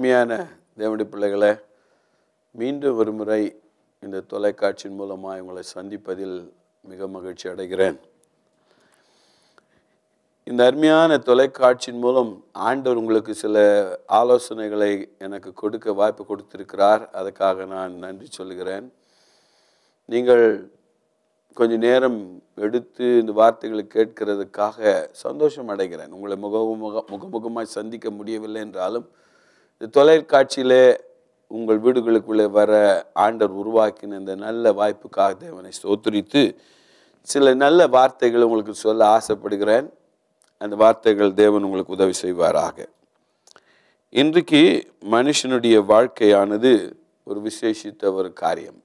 அருமையான தேவடி பிள்ளைகளை மீண்டும் ஒரு முறை இந்த தொலைக்காட்சியின் மூலமாக உங்களை சந்திப்பதில் மிக மகிழ்ச்சி அடைகிறேன் இந்த அருமையான தொலைக்காட்சியின் மூலம் ஆண்டவர் உங்களுக்கு சில ஆலோசனைகளை எனக்கு கொடுக்க வாய்ப்பு கொடுத்திருக்கிறார் அதுக்காக நான் நன்றி சொல்கிறேன் நீங்கள் கொஞ்ச நேரம் எடுத்து இந்த வார்த்தைகளை கேட்கிறதுக்காக சந்தோஷம் அடைகிறேன் உங்களை முகமுக முகமுகமாய் சந்திக்க முடியவில்லை என்றாலும் தொலைக்காட்சியிலே உங்கள் வீடுகளுக்குள்ளே வர ஆண்டர் உருவாக்கின இந்த நல்ல வாய்ப்புக்காக தேவனை சோத்துரித்து சில நல்ல வார்த்தைகளை உங்களுக்கு சொல்ல ஆசைப்படுகிறேன் அந்த வார்த்தைகள் தேவன் உங்களுக்கு உதவி செய்வாராக இன்றைக்கு மனுஷனுடைய வாழ்க்கையானது ஒரு விசேஷித்த ஒரு காரியம்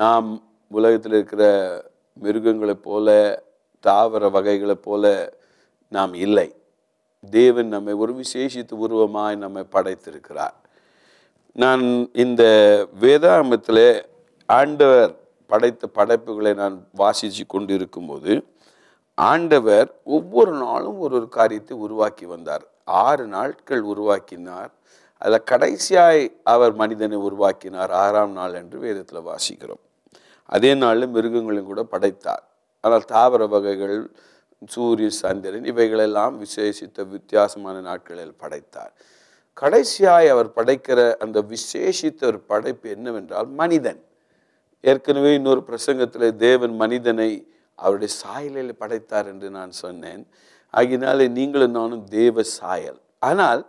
நாம் உலகத்தில் இருக்கிற மிருகங்களைப் போல தாவர வகைகளைப் போல நாம் இல்லை தேவன் நம்மை ஒரு விசேஷித்து உருவமாய் நம்மை படைத்திருக்கிறார் நான் இந்த வேதாமத்தில் ஆண்டவர் படைத்த படைப்புகளை நான் வாசித்து கொண்டு இருக்கும்போது ஆண்டவர் ஒவ்வொரு நாளும் ஒரு ஒரு காரியத்தை உருவாக்கி வந்தார் ஆறு நாட்கள் உருவாக்கினார் அதில் கடைசியாய் அவர் மனிதனை உருவாக்கினார் ஆறாம் நாள் என்று வேதத்தில் வாசிக்கிறோம் அதே நாளில் மிருகங்களும் கூட படைத்தார் ஆனால் தாவர வகைகள் சூரிய சந்திரன் இவைகளெல்லாம் விசேஷித்த வித்தியாசமான நாட்களில் படைத்தார் கடைசியாய் அவர் படைக்கிற அந்த விசேஷித்த ஒரு படைப்பு என்னவென்றால் மனிதன் ஏற்கனவே இன்னொரு பிரசங்கத்தில் தேவன் மனிதனை அவருடைய சாயலில் படைத்தார் என்று நான் சொன்னேன் ஆகினாலே நீங்களும் நானும் தேவ சாயல் ஆனால்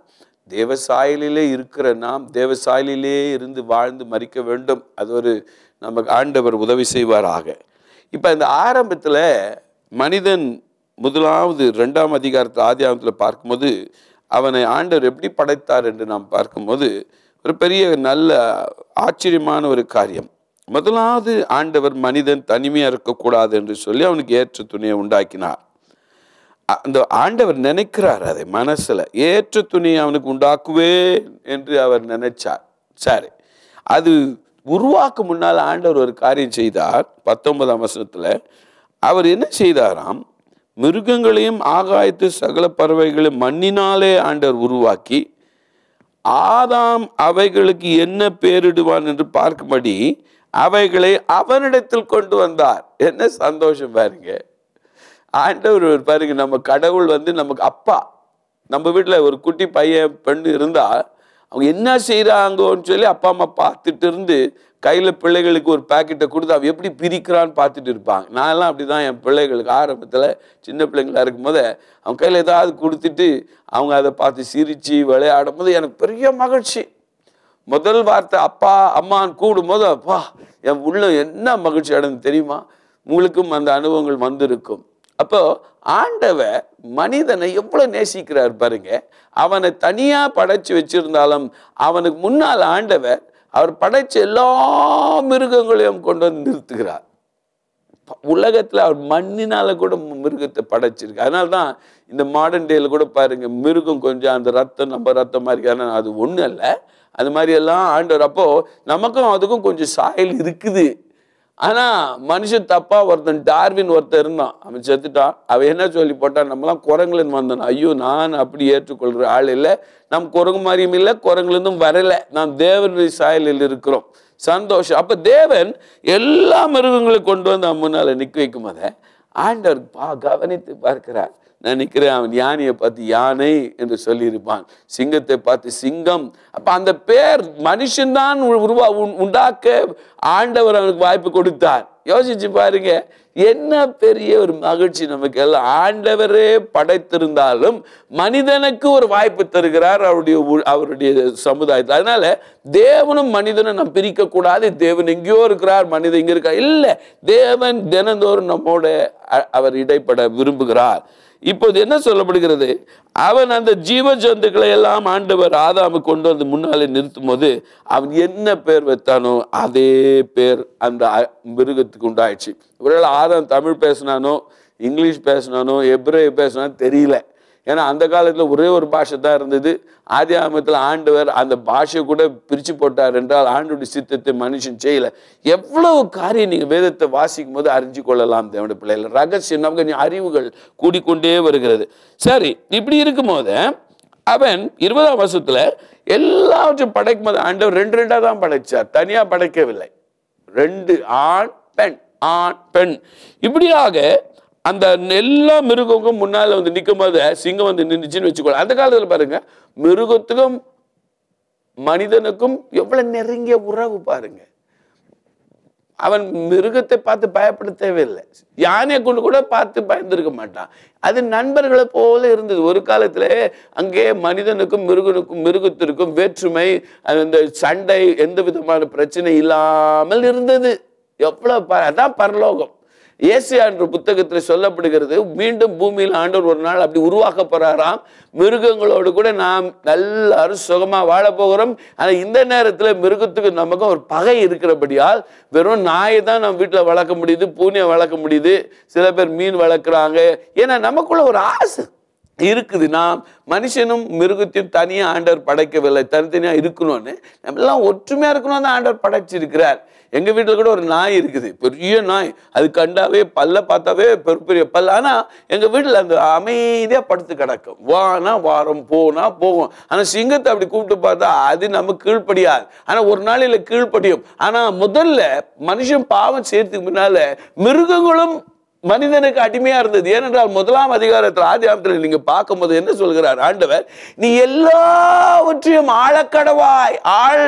தேவ சாயலிலே இருக்கிற நாம் தேவ சாயலிலே இருந்து வாழ்ந்து மறிக்க வேண்டும் அது ஒரு நமக்கு ஆண்டவர் உதவி செய்வாராக இப்போ இந்த ஆரம்பத்தில் மனிதன் முதலாவது ரெண்டாம் அதிகாரத்தில் ஆதி பார்க்கும்போது அவனை ஆண்டவர் எப்படி படைத்தார் என்று நாம் பார்க்கும்போது ஒரு பெரிய நல்ல ஆச்சரியமான ஒரு காரியம் முதலாவது ஆண்டவர் மனிதன் தனிமையாக இருக்கக்கூடாது என்று சொல்லி அவனுக்கு ஏற்ற துணியை உண்டாக்கினார் அந்த ஆண்டவர் நினைக்கிறார் அதை மனசில் ஏற்ற துணியை அவனுக்கு உண்டாக்குவே என்று அவர் நினைச்சார் சரி அது உருவாக்க முன்னால் ஆண்டவர் ஒரு காரியம் செய்தார் பத்தொன்பதாம் வசனத்தில் அவர் என்ன செய்தாராம் மிருகங்களையும் ஆகாயத்து சகல பறவைகளையும் மண்ணினாலே ஆண்டர் உருவாக்கி ஆதாம் அவைகளுக்கு என்ன பேரிடுவான் என்று பார்க்கும்படி அவைகளை அவனிடத்தில் கொண்டு வந்தார் என்ன சந்தோஷம் பாருங்க ஆண்டவர் பாருங்க நம்ம கடவுள் வந்து நமக்கு அப்பா நம்ம வீட்டில் ஒரு குட்டி பையன் பெண் இருந்தால் அவங்க என்ன செய்கிறாங்கன்னு சொல்லி அப்பா அம்மா பார்த்துட்டு இருந்து கையில் பிள்ளைகளுக்கு ஒரு பேக்கெட்டை கொடுத்து அவன் எப்படி பிரிக்கிறான்னு பார்த்துட்டு இருப்பாங்க நான்லாம் அப்படி தான் என் பிள்ளைகளுக்கு ஆரம்பத்தில் சின்ன பிள்ளைங்களாக இருக்கும் போதே அவன் கையில் ஏதாவது கொடுத்துட்டு அவங்க அதை பார்த்து சிரித்து விளையாடும் போது எனக்கு பெரிய மகிழ்ச்சி முதல் வார்த்தை அப்பா அம்மான்னு கூடும் போது அப்பா என் உள்ள என்ன மகிழ்ச்சி அடைந்து தெரியுமா உங்களுக்கும் அந்த அனுபவங்கள் வந்திருக்கும் அப்போ ஆண்டவ மனிதனை எவ்வளோ நேசிக்கிறார் பாருங்க அவனை தனியாக படைச்சு வச்சிருந்தாலும் அவனுக்கு முன்னால் ஆண்டவர் அவர் படைச்ச எல்லா மிருகங்களையும் கொண்டு வந்து நிறுத்துகிறார் உலகத்தில் அவர் மண்ணினால் கூட மிருகத்தை படைச்சிருக்கு அதனால தான் இந்த மாடர்ன் டேயில் கூட பாருங்கள் மிருகம் கொஞ்சம் அந்த ரத்தம் நம்ம ரத்தம் மாதிரி ஆனால் அது ஒன்றும் இல்லை அது மாதிரி எல்லாம் ஆண்டவர் அப்போது நமக்கும் அதுக்கும் கொஞ்சம் சாயல் இருக்குது ஆனால் மனுஷன் தப்பாக ஒருத்தன் டார்வின் ஒருத்தன் இருந்தான் அவன் செத்துட்டான் அவன் என்ன சொல்லி போட்டான் நம்மளாம் குரங்குலேருந்து வந்தான் ஐயோ நான் அப்படி ஏற்றுக்கொள்கிற ஆள் இல்லை நம் குரங்கு மாதிரியும் இல்லை குரங்குலேருந்தும் வரலை நாம் தேவனுடைய சாயலில் இருக்கிறோம் சந்தோஷம் அப்போ தேவன் எல்லா மிருகங்களையும் கொண்டு வந்து அவன் நிற்க வைக்கும் அதை ஆண்டவர் பா கவனித்து பார்க்கிறார் நினைக்கிறேன் அவன் யானையை பார்த்து யானை என்று சொல்லியிருப்பான் சிங்கத்தை பார்த்து சிங்கம் அப்போ அந்த பேர் மனுஷன்தான் உருவா உண்டாக்க ஆண்டவர் அவனுக்கு வாய்ப்பு கொடுத்தார் யோசிச்சு பாருங்க என்ன பெரிய ஒரு மகிழ்ச்சி நமக்கு எல்லாம் ஆண்டவரே படைத்திருந்தாலும் மனிதனுக்கு ஒரு வாய்ப்பு தருகிறார் அவருடைய அவருடைய சமுதாயத்தில் அதனால தேவனும் மனிதனும் நம்ம பிரிக்கக்கூடாது தேவன் எங்கேயோ இருக்கிறார் மனிதன் இங்கே இருக்கா இல்லை தேவன் தினந்தோறும் நம்மோட அவர் இடைப்பட விரும்புகிறார் இப்போது என்ன சொல்லப்படுகிறது அவன் அந்த ஜீவ ஜந்துக்களை எல்லாம் ஆண்டவர் ஆதாமு கொண்டு வந்து முன்னாலே நிறுத்தும் போது அவன் என்ன பேர் வைத்தானோ அதே பேர் அந்த மிருகத்துக்கு உண்டாயிடுச்சு ஒருவேளை ஆதாம் தமிழ் பேசினானோ இங்கிலீஷ் பேசினானோ எப்ரே பேசினானோ தெரியல ஏன்னா அந்த காலத்தில் ஒரே ஒரு பாஷை தான் இருந்தது ஆதி ஆமத்தில் ஆண்டவர் அந்த பாஷை கூட பிரித்து போட்டார் என்றால் ஆண்டுடைய சித்தத்தை மனுஷன் செய்யலை எவ்வளவு காரியம் நீங்கள் வேதத்தை வாசிக்கும் போது அறிஞ்சு கொள்ளலாம் தேவனுடைய பிள்ளைகள் ரகசியம் நமக்கு அறிவுகள் கூடிக்கொண்டே வருகிறது சரி இப்படி இருக்கும் போது அவன் இருபதாம் வருஷத்தில் எல்லாவற்றையும் படைக்கும் போது ஆண்டவர் ரெண்டு ரெண்டாக தான் படைச்சார் தனியாக படைக்கவில்லை ரெண்டு ஆண் பெண் ஆண் பெண் இப்படியாக அந்த எல்லா மிருகமும் முன்னால் வந்து நிற்கும் போது சிங்கம் வந்து நின்றுச்சுன்னு வச்சுக்கோங்க அந்த காலத்தில் பாருங்க மிருகத்துக்கும் மனிதனுக்கும் எவ்வளவு நெருங்கிய உறவு பாருங்க அவன் மிருகத்தை பார்த்து பயப்பட தேவையில்லை யானையை கொண்டு கூட பார்த்து பயந்துருக்க மாட்டான் அது நண்பர்களை போல இருந்தது ஒரு காலத்துல அங்கே மனிதனுக்கும் மிருகனுக்கும் மிருகத்திற்கும் வேற்றுமை அந்த சண்டை எந்த விதமான பிரச்சனை இல்லாமல் இருந்தது எவ்வளோ அதான் பரலோகம் ஏசியா என்ற புத்தகத்தில் சொல்லப்படுகிறது மீண்டும் பூமியில் ஆண்டவர் ஒரு நாள் அப்படி உருவாக்கப்படுறாராம் போகிறாராம் மிருகங்களோடு கூட நாம் நல்லாரும் சுகமாக வாழப்போகிறோம் போகிறோம் ஆனால் இந்த நேரத்தில் மிருகத்துக்கு நமக்கும் ஒரு பகை இருக்கிறபடியால் வெறும் நாயை தான் நம்ம வீட்டில் வளர்க்க முடியுது பூனியை வளர்க்க முடியுது சில பேர் மீன் வளர்க்குறாங்க ஏன்னா நமக்குள்ள ஒரு ஆசை இருக்குதுன்னா மனுஷனும் மிருகத்தையும் தனியாக ஆண்டவர் படைக்கவில்லை தனித்தனியாக இருக்கணும்னு நம்மளாம் ஒற்றுமையாக இருக்கணும் தான் ஆண்டவர் படைச்சிருக்கிறார் எங்கள் வீட்டில் கூட ஒரு நாய் இருக்குது பெரிய நாய் அது கண்டாவே பல்ல பார்த்தாவே பெரு பெரிய பல் ஆனால் எங்கள் வீட்டில் அந்த அமைதியாக படுத்து கிடக்கும் வானா வாரம் போனா போகும் ஆனால் சிங்கத்தை அப்படி கூப்பிட்டு பார்த்தா அது நம்ம கீழ்ப்படியாது ஆனால் ஒரு நாளில் கீழ்ப்படியும் ஆனால் முதல்ல மனுஷன் பாவம் செய்யறதுக்கு முன்னால் மிருகங்களும் மனிதனுக்கு அடிமையா இருந்தது ஏனென்றால் முதலாம் அதிகாரத்தில் ஆதி ஆமத்தில் நீங்க பார்க்கும்போது என்ன சொல்கிறார் ஆண்டவர் நீ எல்லாவற்றையும் ஆழக்கடவாய் ஆள்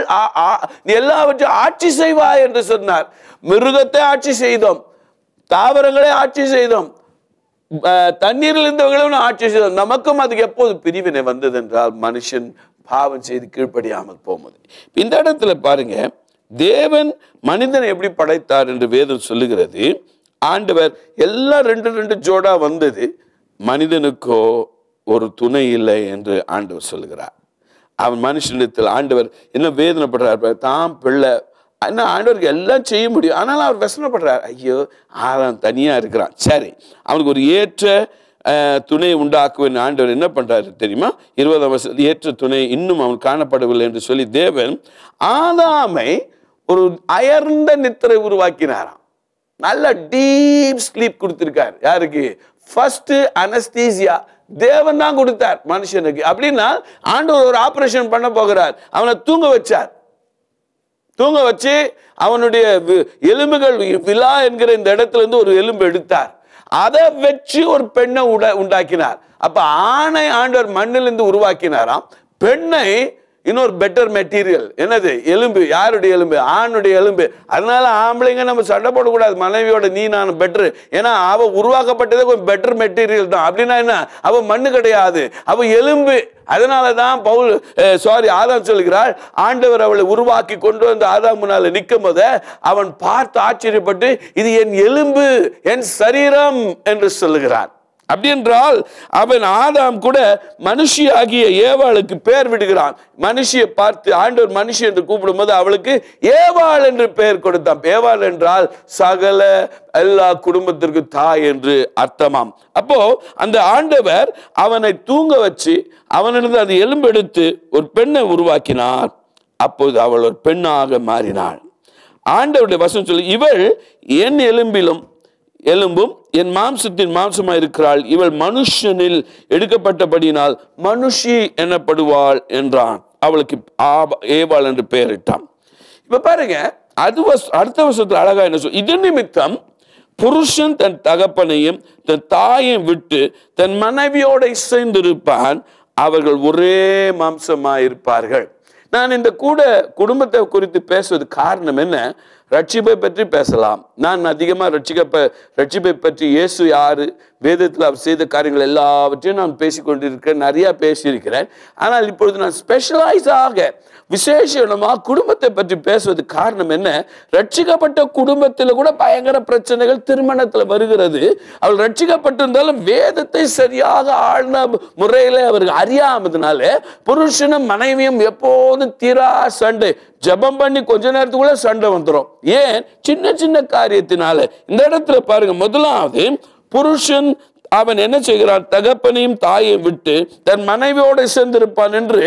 நீ எல்லாவற்றையும் ஆட்சி செய்வாய் என்று சொன்னார் மிருகத்தை ஆட்சி செய்தோம் தாவரங்களை ஆட்சி செய்தோம் தண்ணீரில் இருந்தவர்களும் ஆட்சி செய்தோம் நமக்கும் அதுக்கு எப்போது பிரிவினை வந்தது என்றால் மனுஷன் பாவம் செய்து கீழ்ப்படியாமல் போகும்போது இந்த இடத்துல பாருங்க தேவன் மனிதனை எப்படி படைத்தார் என்று வேதம் சொல்லுகிறது ஆண்டவர் எல்லாம் ரெண்டு ரெண்டு ஜோடா வந்தது மனிதனுக்கோ ஒரு துணை இல்லை என்று ஆண்டவர் சொல்கிறார் அவன் மனுஷனிடத்தில் ஆண்டவர் என்ன வேதனைப்படுறார் தான் பிள்ளை ஆனால் ஆண்டவருக்கு எல்லாம் செய்ய முடியும் ஆனாலும் அவர் வசனப்படுறார் ஐயோ அவன் தனியாக இருக்கிறான் சரி அவனுக்கு ஒரு ஏற்ற துணை உண்டாக்குவேன் ஆண்டவர் என்ன பண்ணுறாரு தெரியுமா இருபதாம் வருஷத்து ஏற்ற துணை இன்னும் அவன் காணப்படவில்லை என்று சொல்லி தேவன் ஆதாமை ஒரு அயர்ந்த நித்திரை உருவாக்கினாராம் நல்ல டீப் ஸ்லீப் கொடுத்துருக்கார் யாருக்கு ஃபர்ஸ்ட் அனஸ்தீசியா தேவன் தான் கொடுத்தார் மனுஷனுக்கு அப்படின்னா ஆண்டவர் ஒரு ஆப்ரேஷன் பண்ண போகிறார் அவனை தூங்க வச்சார் தூங்க வச்சு அவனுடைய எலும்புகள் விழா என்கிற இந்த இடத்துல இருந்து ஒரு எலும்பு எடுத்தார் அதை வச்சு ஒரு பெண்ணை உட உண்டாக்கினார் அப்ப ஆணை ஆண்டவர் மண்ணிலிருந்து உருவாக்கினாராம் பெண்ணை இன்னொரு பெட்டர் மெட்டீரியல் என்னது எலும்பு யாருடைய எலும்பு ஆணுடைய எலும்பு அதனால ஆம்பளைங்க நம்ம சண்டை போடக்கூடாது மனைவியோட நீ நான் பெட்ரு ஏன்னா அவள் உருவாக்கப்பட்டதே கொஞ்சம் பெட்டர் மெட்டீரியல் தான் அப்படின்னா என்ன அவள் மண்ணு கிடையாது அவள் எலும்பு அதனால தான் பவுல் சாரி ஆதாம் சொல்கிறாள் ஆண்டவர் அவளை உருவாக்கி கொண்டு வந்து ஆதாம் முன்னால் நிற்கும் போத அவன் பார்த்து ஆச்சரியப்பட்டு இது என் எலும்பு என் சரீரம் என்று சொல்லுகிறான் அப்படி என்றால் அவன் ஆதாம் கூட மனுஷியாகிய ஆகிய ஏவாளுக்கு பெயர் விடுகிறான் மனுஷியை பார்த்து ஆண்டவர் மனுஷி என்று கூப்பிடும்போது அவளுக்கு ஏவாள் என்று பெயர் கொடுத்தான் ஏவாள் என்றால் சகல எல்லா குடும்பத்திற்கு தாய் என்று அர்த்தமாம் அப்போ அந்த ஆண்டவர் அவனை தூங்க வச்சு அவனிருந்து அதை எலும்பெடுத்து ஒரு பெண்ணை உருவாக்கினார் அப்போது அவள் ஒரு பெண்ணாக மாறினாள் ஆண்டவருடைய வசனம் சொல்லி இவள் என் எலும்பிலும் எலும்பும் என் மாம்சத்தின் மாம்சமாய் இருக்கிறாள் இவள் மனுஷனில் எடுக்கப்பட்டபடியினால் மனுஷி எனப்படுவாள் என்றான் அவளுக்கு ஏவாள் என்று பெயரிட்டான் இப்ப பாருங்க அது அடுத்த வருஷத்தில் அழகா என்ன சொல் இது நிமித்தம் புருஷன் தன் தகப்பனையும் தன் தாயையும் விட்டு தன் மனைவியோட இசைந்திருப்பான் அவர்கள் ஒரே மாம்சமாயிருப்பார்கள் நான் இந்த கூட குடும்பத்தை குறித்து பேசுவது காரணம் என்ன ரட்சிப்பை பற்றி பேசலாம் நான் அதிகமாக ரட்சிக்கப்ப ரட்சிப்பை பற்றி இயேசு யார் வேதத்தில் அவர் செய்த காரியங்கள் எல்லாவற்றையும் நான் பேசிக்கொண்டிருக்கிறேன் நிறையா பேசியிருக்கிறேன் ஆனால் இப்பொழுது நான் ஸ்பெஷலைஸாக விசேஷமாக குடும்பத்தை பற்றி பேசுவது காரணம் என்ன ரட்சிக்கப்பட்ட குடும்பத்தில் கூட பயங்கர பிரச்சனைகள் திருமணத்தில் வருகிறது அவள் ரட்சிக்கப்பட்டிருந்தாலும் வேதத்தை சரியாக ஆழ்ந்த முறையில் அவர் அறியாமதுனால புருஷனும் மனைவியும் எப்போதும் தீரா சண்டை ஜபம் பண்ணி கொஞ்ச நேரத்துக்குள்ள சண்டை வந்துடும் ஏன் சின்ன சின்ன காரியத்தினால இந்த இடத்துல பாருங்க முதலாவது புருஷன் அவன் என்ன செய்கிறான் தகப்பனையும் தாயையும் விட்டு தன் மனைவியோட சேர்ந்திருப்பான் என்று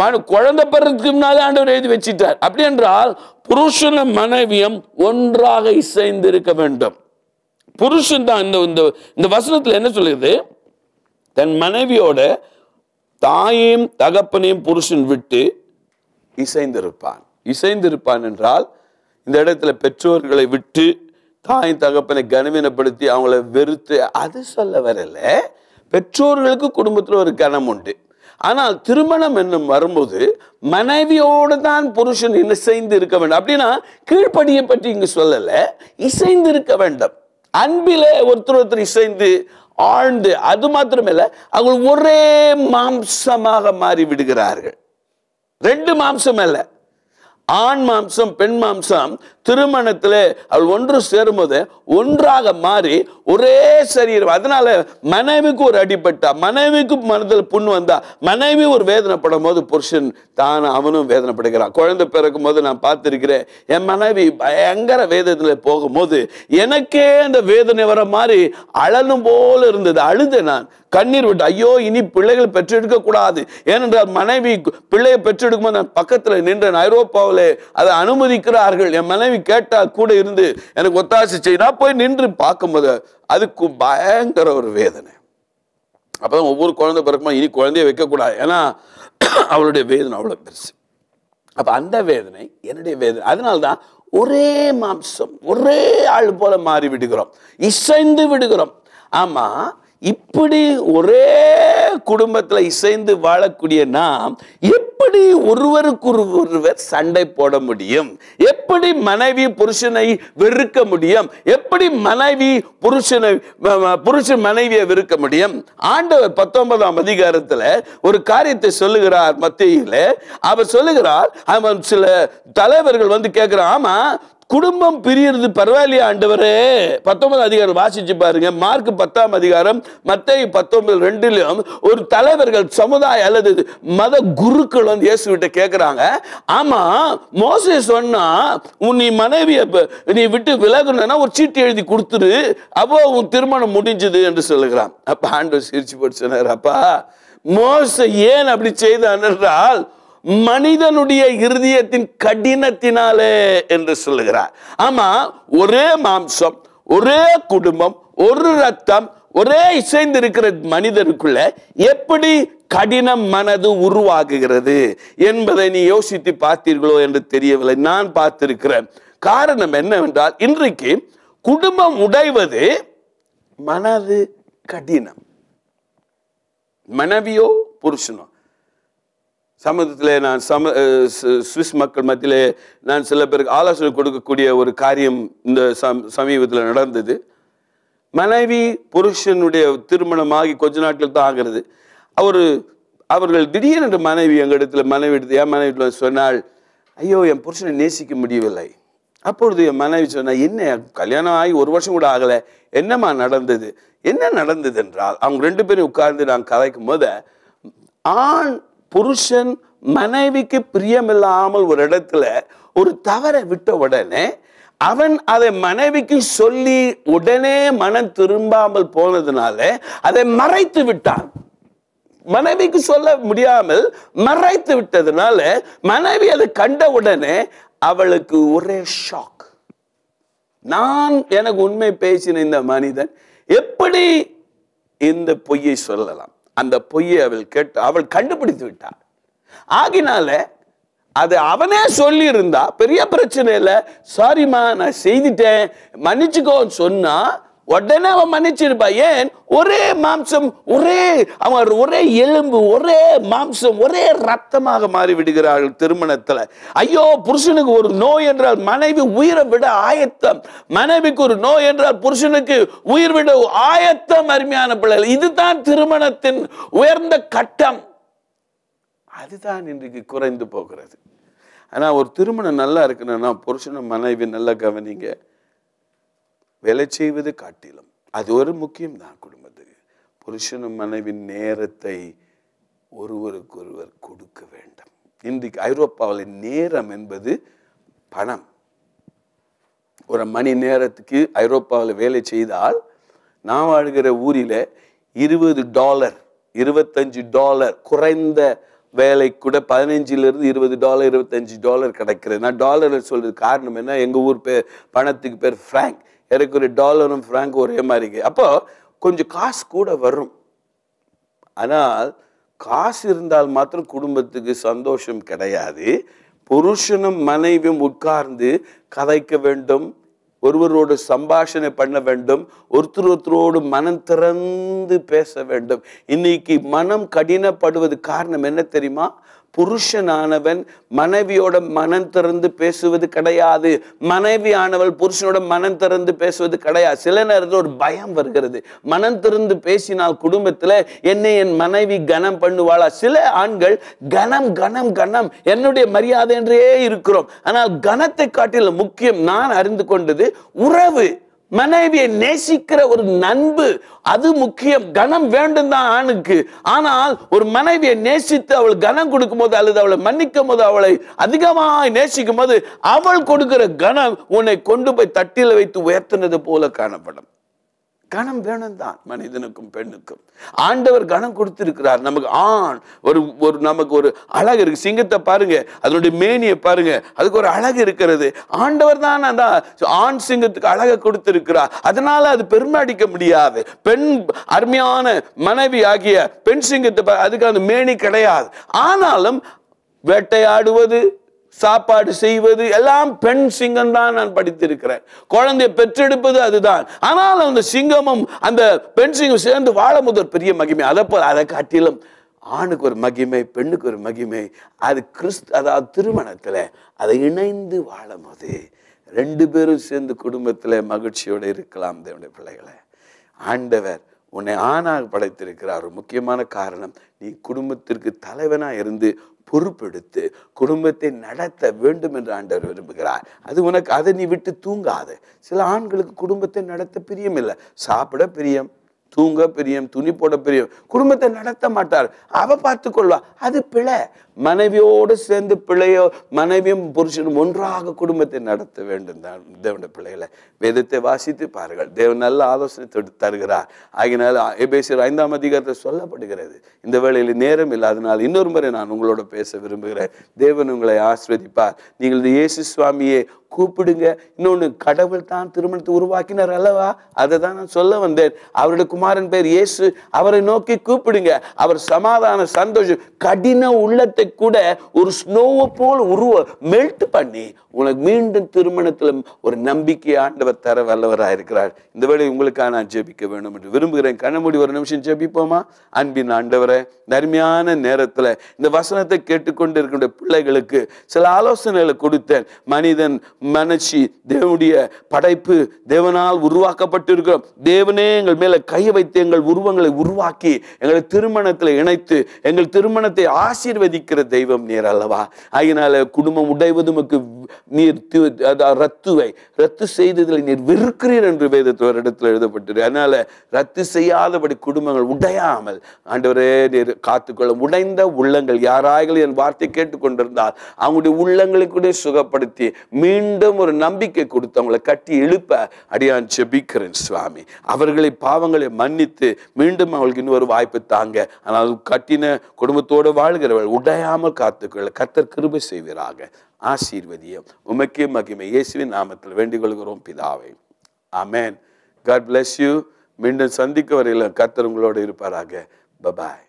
மனு குழந்தை பிறகு முன்னாலே ஆண்டவர் எழுதி வச்சிட்டார் அப்படி என்றால் புருஷனும் மனைவியும் ஒன்றாக இசைந்திருக்க வேண்டும் புருஷன் தான் இந்த இந்த வசனத்தில் என்ன சொல்லுது தன் மனைவியோட தாயையும் தகப்பனையும் புருஷன் விட்டு இசைந்திருப்பான் இசைந்திருப்பான் என்றால் இந்த இடத்துல பெற்றோர்களை விட்டு தாய் தகப்பனை கனவீனப்படுத்தி அவங்கள வெறுத்து அது சொல்ல வரல பெற்றோர்களுக்கு குடும்பத்தில் ஒரு கனம் உண்டு ஆனால் திருமணம் என்னும் வரும்போது மனைவியோடு தான் புருஷன் இசைந்து இருக்க வேண்டும் அப்படின்னா கீழ்ப்படியை பற்றி இங்கு சொல்லலை இசைந்து இருக்க வேண்டும் அன்பில் ஒருத்தர் ஒருத்தர் இசைந்து ஆழ்ந்து அது மாத்திரமில்ல அவங்க ஒரே மாம்சமாக மாறி விடுகிறார்கள் ரெண்டு மாம்சம் இல்லை ஆண் மாம்சம் பெண் மாம்சம் திருமணத்தில் அவள் ஒன்று சேரும்போது ஒன்றாக மாறி ஒரே சரீரம் அதனால மனைவிக்கு ஒரு அடிபட்டா மனைவிக்கு மனதில் புண் வந்தா மனைவி ஒரு வேதனைப்படும் போது புருஷன் தான் அவனும் வேதனைப்படுகிறான் குழந்தை பிறக்கும் போது நான் பார்த்துருக்கிறேன் என் மனைவி பயங்கர வேதத்தில் போகும்போது எனக்கே அந்த வேதனை வர மாதிரி அழலும் போல இருந்தது அழுது நான் கண்ணீர் விட்டு ஐயோ இனி பிள்ளைகள் பெற்றெடுக்க கூடாது ஏனென்றால் மனைவி பிள்ளையை பெற்றெடுக்கும் போது பக்கத்தில் நின்ற ஐரோப்பாவில் அதை அனுமதிக்கிறார்கள் என் மனைவி கேட்டால் கூட இருந்து எனக்கு ஒத்தாசை செய்ய நான் போய் நின்று பார்க்கும்போது அதுக்கு பயங்கர ஒரு வேதனை அப்போதான் ஒவ்வொரு குழந்தை பிறக்குமா இனி குழந்தைய வைக்கக்கூடாது ஏன்னா அவளுடைய வேதனை அவ்வளோ பெருசு அப்போ அந்த வேதனை என்னுடைய வேதனை அதனால்தான் ஒரே மாம்சம் ஒரே ஆள் போல மாறி விடுகிறோம் இசைந்து விடுகிறோம் ஆமாம் இப்படி ஒரே குடும்பத்தில் இசைந்து வாழக்கூடிய நாம் எப்படி ஒருவருக்கு ஒருவர் சண்டை போட முடியும் எப்படி மனைவி புருஷனை வெறுக்க முடியும் எப்படி மனைவி புருஷனை புருஷன் மனைவியை வெறுக்க முடியும் ஆண்டவர் பத்தொன்பதாம் அதிகாரத்தில் ஒரு காரியத்தை சொல்லுகிறார் மத்தியில் அவர் சொல்லுகிறார் அவன் சில தலைவர்கள் வந்து கேட்கிறான் ஆமா குடும்பம் பிரியறது பரவாயில்லையா ஆண்டவரே பத்தொன்பது அதிகாரம் வாசிச்சு பாருங்க மார்க் பத்தாம் அதிகாரம் மத்திய பத்தொன்பது ரெண்டுலையும் ஒரு தலைவர்கள் சமுதாய அல்லது மத குருக்கள் வந்து இயேசு கிட்ட கேட்குறாங்க ஆமாம் மோசே சொன்னா உன் நீ மனைவியை நீ விட்டு விலகணும்னா ஒரு சீட்டு எழுதி கொடுத்துரு அப்போ உன் திருமணம் முடிஞ்சது என்று சொல்லுகிறான் அப்ப ஆண்டவர் சிரிச்சு போட்டு சொன்னார் அப்பா மோச ஏன் அப்படி செய்தான் என்றால் மனிதனுடைய இருதயத்தின் கடினத்தினாலே என்று சொல்லுகிறார் ஆமா ஒரே மாம்சம் ஒரே குடும்பம் ஒரு ரத்தம் ஒரே இசைந்து இருக்கிற மனிதனுக்குள்ள எப்படி கடின மனது உருவாகுகிறது என்பதை நீ யோசித்து பார்த்தீர்களோ என்று தெரியவில்லை நான் பார்த்திருக்கிறேன் காரணம் என்னவென்றால் இன்றைக்கு குடும்பம் உடைவது மனது கடினம் மனைவியோ புருஷனோ சமூகத்தில் நான் சம சுவிஸ் மக்கள் மத்தியிலே நான் சில பேருக்கு ஆலோசனை கொடுக்கக்கூடிய ஒரு காரியம் இந்த சம் சமீபத்தில் நடந்தது மனைவி புருஷனுடைய திருமணமாகி கொஞ்ச நாட்கள் தான் ஆகிறது அவர் அவர்கள் திடீரென்று மனைவி எங்கள் இடத்துல மனைவி எடுத்து என் மனைவி சொன்னால் ஐயோ என் புருஷனை நேசிக்க முடியவில்லை அப்பொழுது என் மனைவி சொன்னால் என்ன கல்யாணம் ஆகி ஒரு வருஷம் கூட ஆகலை என்னம்மா நடந்தது என்ன நடந்தது என்றால் அவங்க ரெண்டு பேரும் உட்கார்ந்து நான் கதைக்கும் போது ஆண் புருஷன் மனைவிக்கு பிரியமில்லாமல் ஒரு இடத்துல ஒரு தவறை விட்ட உடனே அவன் அதை மனைவிக்கு சொல்லி உடனே மனம் திரும்பாமல் போனதுனால அதை மறைத்து விட்டான் மனைவிக்கு சொல்ல முடியாமல் மறைத்து விட்டதுனால மனைவி அதை கண்ட உடனே அவளுக்கு ஒரே ஷாக் நான் எனக்கு உண்மை பேசின இந்த மனிதன் எப்படி இந்த பொய்யை சொல்லலாம் அந்த பொய்யை அவள் கேட்டு அவள் கண்டுபிடித்து விட்டாள் ஆகினால அது அவனே சொல்லி இருந்தா பெரிய பிரச்சனை இல்லை சாரிம்மா நான் செய்துட்டேன் மன்னிச்சுக்கோன்னு சொன்னா உடனே அவன் மன்னிச்சிருப்பா ஏன் ஒரே மாம்சம் ஒரே அவர் ஒரே எலும்பு ஒரே மாம்சம் ஒரே ரத்தமாக மாறி விடுகிறார்கள் திருமணத்தில் ஐயோ புருஷனுக்கு ஒரு நோய் என்றால் மனைவி உயிரை விட ஆயத்தம் மனைவிக்கு ஒரு நோய் என்றால் புருஷனுக்கு உயிர் விட ஆயத்தம் அருமையான பிள்ளைகள் இதுதான் திருமணத்தின் உயர்ந்த கட்டம் அதுதான் இன்றைக்கு குறைந்து போகிறது ஆனால் ஒரு திருமணம் நல்லா இருக்குன்னா புருஷனும் மனைவி நல்லா கவனிங்க வேலை செய்வது காட்டிலும் அது ஒரு முக்கியம் தான் குடும்பத்துக்கு புருஷனும் மனைவின் நேரத்தை ஒருவருக்கொருவர் கொடுக்க வேண்டும் இன்றைக்கு ஐரோப்பாவில் நேரம் என்பது பணம் ஒரு மணி நேரத்துக்கு ஐரோப்பாவில் வேலை செய்தால் நான் வாழ்கிற ஊரில் இருபது டாலர் இருபத்தஞ்சு டாலர் குறைந்த வேலை கூட பதினஞ்சிலிருந்து இருபது டாலர் இருபத்தஞ்சு டாலர் கிடைக்கிறது நான் டாலர் சொல்கிறது காரணம் என்ன எங்கள் ஊர் பேர் பணத்துக்கு பேர் ஃப்ராங்க் ஏறக்குறைய டாலரும் ஃப்ராங்கும் ஒரே மாதிரி இருக்குது அப்போ கொஞ்சம் காசு கூட வரும் ஆனால் காசு இருந்தால் மாத்திரம் குடும்பத்துக்கு சந்தோஷம் கிடையாது புருஷனும் மனைவியும் உட்கார்ந்து கதைக்க வேண்டும் ஒருவரோடு சம்பாஷணை பண்ண வேண்டும் ஒருத்தர் ஒருத்தரோடு மனம் திறந்து பேச வேண்டும் இன்னைக்கு மனம் கடினப்படுவது காரணம் என்ன தெரியுமா புருஷனானவன் மனைவியோட மனம் திறந்து பேசுவது கிடையாது மனைவி ஆனவள் புருஷனோட மனம் திறந்து பேசுவது கிடையாது சில நேரத்தில் ஒரு பயம் வருகிறது மனம் திறந்து பேசினால் குடும்பத்தில் என்னை என் மனைவி கனம் பண்ணுவாளா சில ஆண்கள் கனம் கனம் கனம் என்னுடைய மரியாதை என்றே இருக்கிறோம் ஆனால் கனத்தை காட்டில முக்கியம் நான் அறிந்து கொண்டது உறவு மனைவியை நேசிக்கிற ஒரு நண்பு அது முக்கியம் கனம் வேண்டும் தான் ஆணுக்கு ஆனால் ஒரு மனைவியை நேசித்து அவள் கனம் கொடுக்கும் போது அல்லது அவளை மன்னிக்கும் போது அவளை அதிகமாக நேசிக்கும் போது அவள் கொடுக்கிற கனம் உன்னை கொண்டு போய் தட்டில வைத்து உயர்த்தினது போல காணப்படும் கணம் வேணும் தான் மனிதனுக்கும் பெண்ணுக்கும் ஆண்டவர் கணம் கொடுத்திருக்கிறார் நமக்கு ஆண் ஒரு ஒரு நமக்கு ஒரு அழகு இருக்கு சிங்கத்தை பாருங்க அதனுடைய மேனியை பாருங்க அதுக்கு ஒரு அழகு இருக்கிறது ஆண்டவர் தான் அந்த ஆண் சிங்கத்துக்கு அழகை கொடுத்திருக்கிறார் அதனால அது பெருமை அடிக்க முடியாது பெண் அருமையான மனைவி ஆகிய பெண் சிங்கத்தை அதுக்கு அந்த மேனி கிடையாது ஆனாலும் வேட்டையாடுவது சாப்பாடு செய்வது எல்லாம் பெண் சிங்கம் தான் நான் படித்திருக்கிறேன் குழந்தைய பெற்றெடுப்பது அதுதான் ஆனால் அந்த சிங்கமும் அந்த பெண் சிங்கம் சேர்ந்து வாழ முதல் பெரிய மகிமை அதை போல் அதை காட்டிலும் ஆணுக்கு ஒரு மகிமை பெண்ணுக்கு ஒரு மகிமை அது கிறிஸ்து அதாவது திருமணத்தில் அதை இணைந்து வாழும் போது ரெண்டு பேரும் சேர்ந்து குடும்பத்தில் மகிழ்ச்சியோடு இருக்கலாம் தேவனுடைய பிள்ளைகளை ஆண்டவர் உன்னை ஆணாக படைத்திருக்கிறார் ஒரு முக்கியமான காரணம் நீ குடும்பத்திற்கு தலைவனாக இருந்து பொறுப்பெடுத்து குடும்பத்தை நடத்த வேண்டும் என்று ஆண்டவர் விரும்புகிறார் அது உனக்கு அதை நீ விட்டு தூங்காது சில ஆண்களுக்கு குடும்பத்தை நடத்த பிரியம் இல்லை சாப்பிட பிரியம் தூங்க பிரியம் துணி போட பிரியம் குடும்பத்தை நடத்த மாட்டார் அவ பார்த்துக்கொள்வா அது பிழை மனைவியோடு சேர்ந்து பிள்ளையோ மனைவியும் புருஷனும் ஒன்றாக குடும்பத்தை நடத்த வேண்டும் தான் தேவனுடைய பிள்ளைகளை வேதத்தை வாசித்து பாருங்கள் தேவன் நல்ல ஆலோசனை தருகிறார் ஆகினால் எபேசியர் ஐந்தாம் அதிகாரத்தை சொல்லப்படுகிறது இந்த வேளையில் நேரம் இல்லாதனால் இன்னொரு முறை நான் உங்களோட பேச விரும்புகிறேன் தேவன் உங்களை ஆஸ்வதிப்பார் நீங்கள் இயேசு சுவாமியை கூப்பிடுங்க இன்னொன்று கடவுள் தான் திருமணத்தை உருவாக்கினார் அல்லவா அதை தான் நான் சொல்ல வந்தேன் அவருடைய குமாரன் பேர் இயேசு அவரை நோக்கி கூப்பிடுங்க அவர் சமாதான சந்தோஷம் கடின உள்ளத்தை கூட ஒரு ஸ்னோவை போல் உருவ மெல்ட் பண்ணி உங்களுக்கு மீண்டும் திருமணத்தில் ஒரு நம்பிக்கை ஆண்டவர் தர வல்லவராக இருக்கிறார் இந்த வேலை உங்களுக்காக நான் ஜெபிக்க வேண்டும் என்று விரும்புகிறேன் கண்ணமுடி ஒரு நிமிஷம் ஜெபிப்போமா அன்பின் ஆண்டவரை நர்மையான நேரத்தில் இந்த வசனத்தை கேட்டுக்கொண்டு இருக்கின்ற பிள்ளைகளுக்கு சில ஆலோசனைகளை கொடுத்தேன் மனிதன் மனசி தேவனுடைய படைப்பு தேவனால் உருவாக்கப்பட்டிருக்கிறோம் தேவனே எங்கள் மேலே கை வைத்து எங்கள் உருவங்களை உருவாக்கி எங்களை திருமணத்தில் இணைத்து எங்கள் திருமணத்தை ஆசீர்வதிக்கிற தெய்வம் நேரல்லவா அதனால குடும்பம் உடைவதுமக்கு நீர் ரத்துவை ரத்து செய்ததில் நீர் வெறுக்கிறீர் என்று வேதத்தில் ஒரு இடத்துல எழுதப்பட்டது அதனால் ரத்து செய்யாதபடி குடும்பங்கள் உடையாமல் ஆண்டவரே நீர் காத்துக்கொள்ள உடைந்த உள்ளங்கள் யாராய்கள் என் வார்த்தை கேட்டுக்கொண்டிருந்தால் அவங்களுடைய உள்ளங்களுக்குடைய சுகப்படுத்தி மீண்டும் ஒரு நம்பிக்கை கொடுத்து அவங்களை கட்டி எழுப்ப அடியான் ஜெபிக்கிறேன் சுவாமி அவர்களை பாவங்களை மன்னித்து மீண்டும் அவங்களுக்கு இன்னொரு வாய்ப்பு தாங்க ஆனால் கட்டின குடும்பத்தோடு வாழ்கிறவர்கள் உடையாமல் காத்துக்கொள்ள கத்தர் கிருபை செய்வீராக ஆசீர்வதியும் உமக்கு மகிமை இயேசுவின் நாமத்தில் வேண்டிக் கொள்கிறோம் பிதாவை ஆமேன் காட் பிளஸ் யூ மீண்டும் சந்திக்க வரையில் கத்தர் உங்களோடு இருப்பாராக பபாய்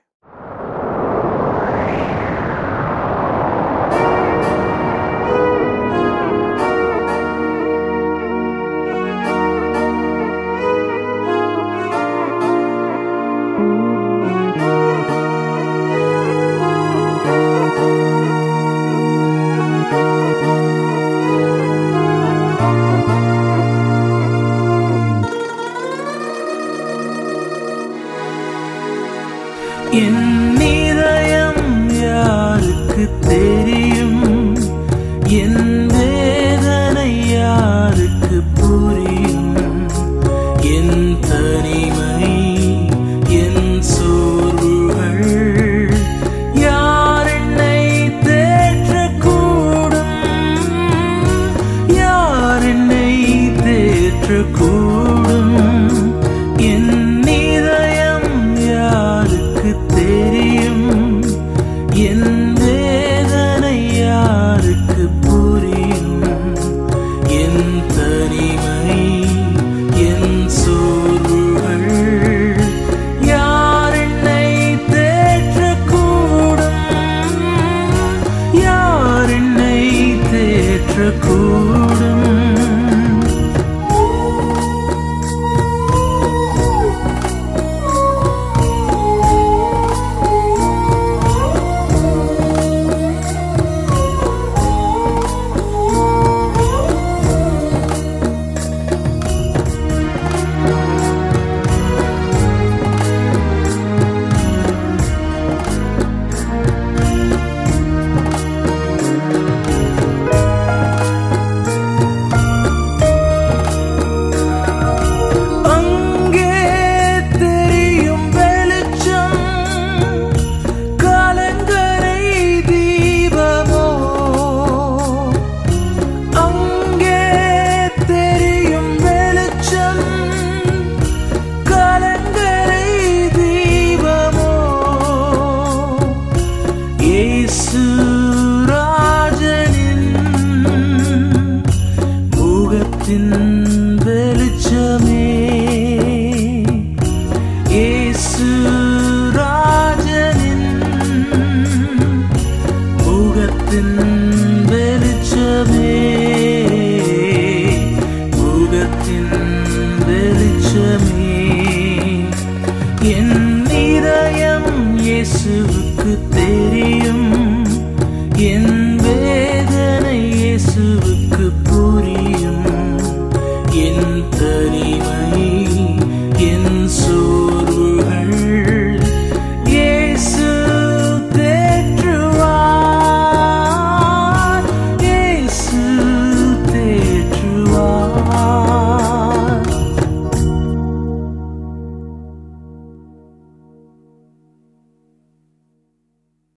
என் இதயம் யாருக்கு தெரியும்